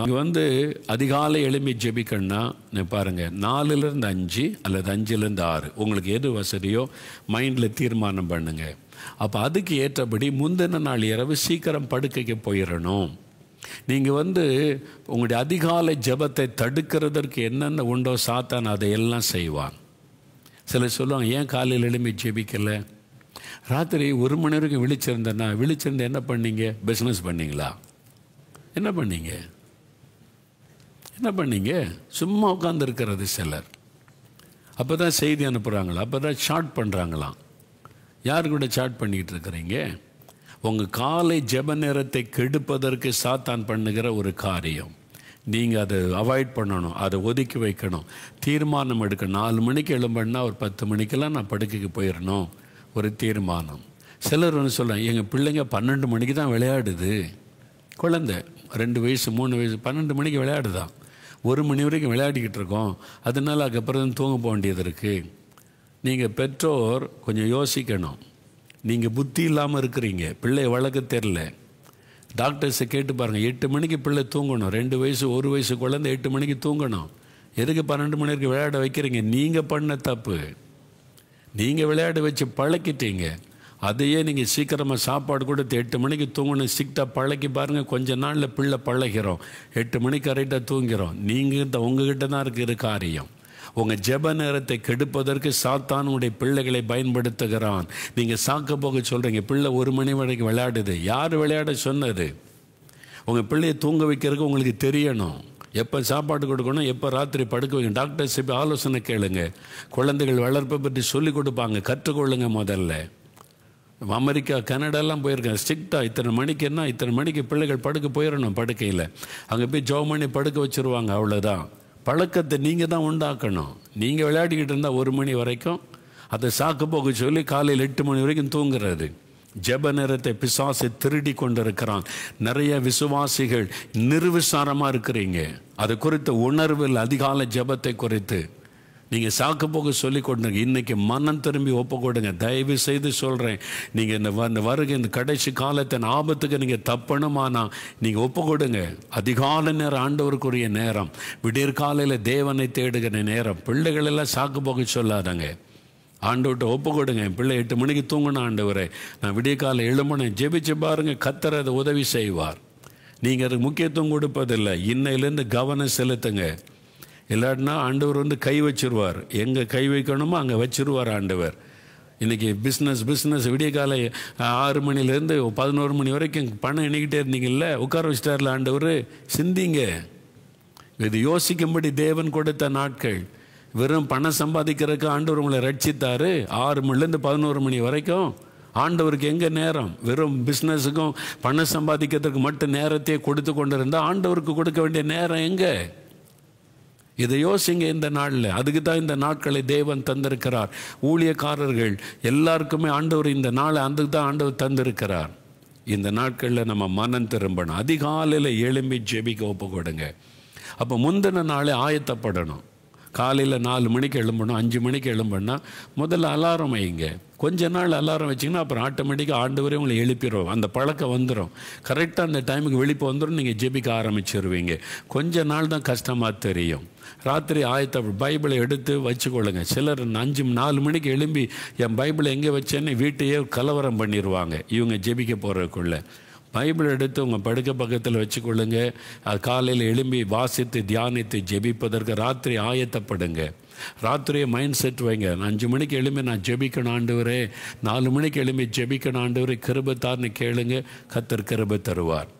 அங்கே வந்து அதிகாலை எளிமை ஜெபிக்கணும்னா பாருங்கள் நாலுலேருந்து அஞ்சு அல்லது அஞ்சுலேருந்து ஆறு உங்களுக்கு எது வசதியோ மைண்டில் தீர்மானம் பண்ணுங்கள் அப்போ அதுக்கு ஏற்றபடி முந்தின நாள் இரவு சீக்கிரம் படுக்கைக்கு போயிடணும் நீங்கள் வந்து உங்களுடைய அதிகாலை ஜபத்தை தடுக்கிறதற்கு என்னென்ன உண்டோ சாத்தான் அதையெல்லாம் செய்வான் சில சொல்லுவாங்க ஏன் காலையில் எளிமை ஜெபிக்கலை ராத்திரி ஒரு மணி வரைக்கும் விழிச்சிருந்தேன்னா விழிச்சிருந்து என்ன பண்ணீங்க பிஸ்னஸ் பண்ணிங்களா என்ன பண்ணீங்க என்ன பண்ணீங்க சும்மா உட்காந்துருக்கிறது சிலர் அப்போ தான் செய்தி அனுப்புகிறாங்களா அப்போ தான் ஷார்ட் பண்ணுறாங்களாம் யார் கூட சாட் பண்ணிக்கிட்டு இருக்கிறீங்க உங்கள் காலை ஜெப நேரத்தை கெடுப்பதற்கு சாத்தான் பண்ணுகிற ஒரு காரியம் நீங்கள் அதை அவாய்ட் பண்ணணும் அதை ஒதுக்கி வைக்கணும் தீர்மானம் எடுக்க நாலு மணிக்கு எழும்பணுன்னா ஒரு பத்து மணிக்கெல்லாம் நான் படுக்கைக்கு போயிடணும் ஒரு தீர்மானம் சிலர் ஒன்று சொல்லலாம் எங்கள் பிள்ளைங்க பன்னெண்டு மணிக்கு தான் விளையாடுது குழந்தை ரெண்டு வயசு மூணு வயசு பன்னெண்டு மணிக்கு விளையாடுதான் ஒரு மணி வரைக்கும் விளையாடிக்கிட்டு இருக்கோம் அதனால் அதுக்கப்புறம் தூங்க போக வேண்டியது இருக்குது நீங்கள் பெற்றோர் கொஞ்சம் யோசிக்கணும் நீங்கள் புத்தி இல்லாமல் இருக்கிறீங்க பிள்ளை வழக்கு தெரில டாக்டர்ஸை கேட்டு பாருங்கள் எட்டு மணிக்கு பிள்ளை தூங்கணும் ரெண்டு வயசு ஒரு வயசு குழந்தை எட்டு மணிக்கு தூங்கணும் எதுக்கு பன்னெண்டு மணி வரைக்கும் விளையாட வைக்கிறீங்க நீங்கள் பண்ண தப்பு நீங்கள் விளையாட வச்சு பழக்கிட்டீங்க அதையே நீங்கள் சீக்கிரமாக சாப்பாடு கொடுத்து எட்டு மணிக்கு தூங்கணும் சிக்டாக பழக்கி பாருங்கள் கொஞ்ச நாளில் பிள்ளை பழகிறோம் எட்டு மணிக்கு கரெக்டாக தூங்கிறோம் நீங்கள் உங்ககிட்ட தான் இருக்கிற காரியம் உங்கள் ஜெப நேரத்தை கெடுப்பதற்கு சாத்தானுடைய பிள்ளைகளை பயன்படுத்துகிறான் நீங்கள் சாக்க போக சொல்கிறீங்க பிள்ளை ஒரு மணி வரைக்கும் விளையாடுது யார் விளையாட சொன்னது உங்கள் பிள்ளையை தூங்க வைக்கிறதுக்கு உங்களுக்கு தெரியணும் எப்போ சாப்பாடு கொடுக்கணும் எப்போ ராத்திரி படுக்க வைக்கணும் டாக்டர்ஸ் இப்போ ஆலோசனை கேளுங்க குழந்தைகள் வளர்ப்பை பற்றி சொல்லி கொடுப்பாங்க கற்றுக்கொள்ளுங்க முதல்ல அமெரிக்கா கனடாலாம் போயிருக்கேன் ஸ்ட்ரிக்டாக இத்தனை என்ன இத்தனை மணிக்கு பிள்ளைகள் படுக்க போயிடணும் படுக்கையில் அங்கே போய் ஜோ பண்ணி படுக்க வச்சுருவாங்க அவ்வளோதான் பழக்கத்தை நீங்கள் தான் உண்டாக்கணும் நீங்கள் விளையாடிக்கிட்டு இருந்தால் ஒரு மணி வரைக்கும் அதை சாக்கு போக்கு சொல்லி காலையில் எட்டு மணி வரைக்கும் தூங்குறது ஜப நேரத்தை பிசாசை திருடி கொண்டிருக்கிறான் நிறைய விசுவாசிகள் நிர்விசாரமாக இருக்கிறீங்க அது குறித்த உணர்வில் அதிகால ஜபத்தை குறித்து நீங்கள் சாக்கு போக சொல்லி கொடுங்க இன்றைக்கி மனம் திரும்பி ஒப்பு கொடுங்க தயவு செய்து சொல்கிறேன் நீங்கள் இந்த வந்து வருகை இந்த கடைசி காலத்தின் ஆபத்துக்கு நீங்கள் தப்பணுமானா நீங்கள் ஒப்பு கொடுங்க அதிகால நேரம் ஆண்டவருக்குரிய நேரம் விடியற் காலையில் தேவனை தேடுகிற நேரம் பிள்ளைகளெல்லாம் சாக்கு போக சொல்லாதாங்க ஆண்டவர்கிட்ட ஒப்பு கொடுங்க என் பிள்ளை எட்டு மணிக்கு தூங்கணும் ஆண்டவரே நான் விடிய காலை எழுமணேன் ஜெபிச்சு பாருங்கள் கத்தர் அதை உதவி செய்வார் நீங்கள் அதுக்கு முக்கியத்துவம் கொடுப்பதில்லை இன்னையிலேருந்து கவனம் செலுத்துங்க இல்லாட்டினா ஆண்டவர் வந்து கை வச்சிருவார் எங்கே கை வைக்கணுமோ அங்கே வச்சிருவார் ஆண்டவர் இன்றைக்கி பிஸ்னஸ் பிஸ்னஸ் விடிய காலை ஆறு மணிலேருந்து பதினோரு மணி வரைக்கும் பணம் எண்ணிக்கிட்டே இருந்தீங்கல்ல உட்கார வச்சிட்டார்ல ஆண்டவர் சிந்திங்க இது யோசிக்கும்படி தேவன் கொடுத்த நாட்கள் வெறும் பணம் சம்பாதிக்கிறதுக்கு ஆண்டவர் உங்களை ரட்சித்தார் ஆறு மணிலேருந்து பதினோரு மணி வரைக்கும் ஆண்டவருக்கு எங்கே நேரம் வெறும் பிஸ்னஸுக்கும் பணம் சம்பாதிக்கிறதுக்கு மட்டும் நேரத்தையே கொடுத்து கொண்டு இருந்தால் ஆண்டவருக்கு கொடுக்க வேண்டிய நேரம் எங்கே இதை யோசிங்க இந்த நாளில் அதுக்கு தான் இந்த நாட்களை தேவன் தந்திருக்கிறார் ஊழியக்காரர்கள் எல்லாருக்குமே ஆண்டவர் இந்த நாளை அதுக்கு தான் ஆண்டவர் தந்திருக்கிறார் இந்த நாட்களில் நம்ம மனம் திரும்பணும் அதிகாலையில் எழும்பி ஜெபிக்க ஒப்பு கொடுங்க அப்போ முந்தின நாளே ஆயத்தப்படணும் காலையில் நாலு மணிக்கு எழும்பணும் அஞ்சு மணிக்கு எழும்புன்னா முதல்ல அலாரம் வைங்க கொஞ்ச நாள் அலாரம் வச்சிங்கன்னா அப்புறம் ஆட்டோமேட்டிக்காக ஆண்டு வரை உங்களை எழுப்பிடுவோம் அந்த பழக்கம் வந்துடும் கரெக்டாக அந்த டைமுக்கு வெளிப்பு வந்துடும் நீங்கள் ஜெபிக்க ஆரம்பிச்சிருவீங்க கொஞ்ச நாள் தான் கஷ்டமாக தெரியும் ராத்திரி ஆயத்த பைபிளை எடுத்து வச்சுக்கொள்ளுங்க சிலர் அஞ்சு நாலு மணிக்கு எழும்பி என் பைபிளை எங்கே வச்சேன்னு வீட்டையே கலவரம் பண்ணிடுவாங்க இவங்க ஜெபிக்க போகிறதுக்குள்ளே பைபிள் எடுத்து உங்கள் படுக்க பக்கத்தில் வச்சுக்கொள்ளுங்க அது காலையில் எழும்பி வாசித்து தியானித்து ஜெபிப்பதற்கு ராத்திரி ஆயத்தப்படுங்க ராத்திரியே மைண்ட் செட் வைங்க நான் அஞ்சு மணிக்கு எழும்பி நான் ஜெபிக்கணும் வரே நாலு மணிக்கு எழும்பி ஜெபிக்கணும் ஆண்டவரே கிருபத்தார்னு கேளுங்க கத்தர் கிருப தருவார்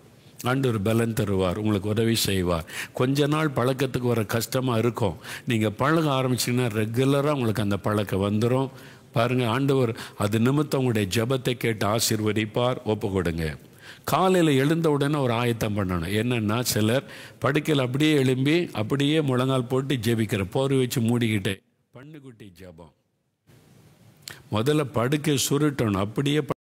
ஆண்டு ஒரு பலன் தருவார் உங்களுக்கு உதவி செய்வார் கொஞ்ச நாள் பழக்கத்துக்கு வர கஷ்டமாக இருக்கும் நீங்கள் பழக ஆரம்பிச்சிங்கன்னா ரெகுலராக உங்களுக்கு அந்த பழக்கம் வந்துடும் பாருங்கள் ஆண்டவர் அது நிமித்தம் உங்களுடைய ஜபத்தை கேட்டு ஆசிர்வதிப்பார் ஒப்பு கொடுங்க காலையில் எழுந்த உடனே ஒரு ஆயத்தம் பண்ணணும் என்னென்னா சிலர் படுக்கையில் அப்படியே எழும்பி அப்படியே முழங்கால் போட்டு ஜெபிக்கிற போர் வச்சு மூடிக்கிட்டே பண்ணுக்குட்டி ஜபம் முதல்ல படுக்கை சுருட்டணும் அப்படியே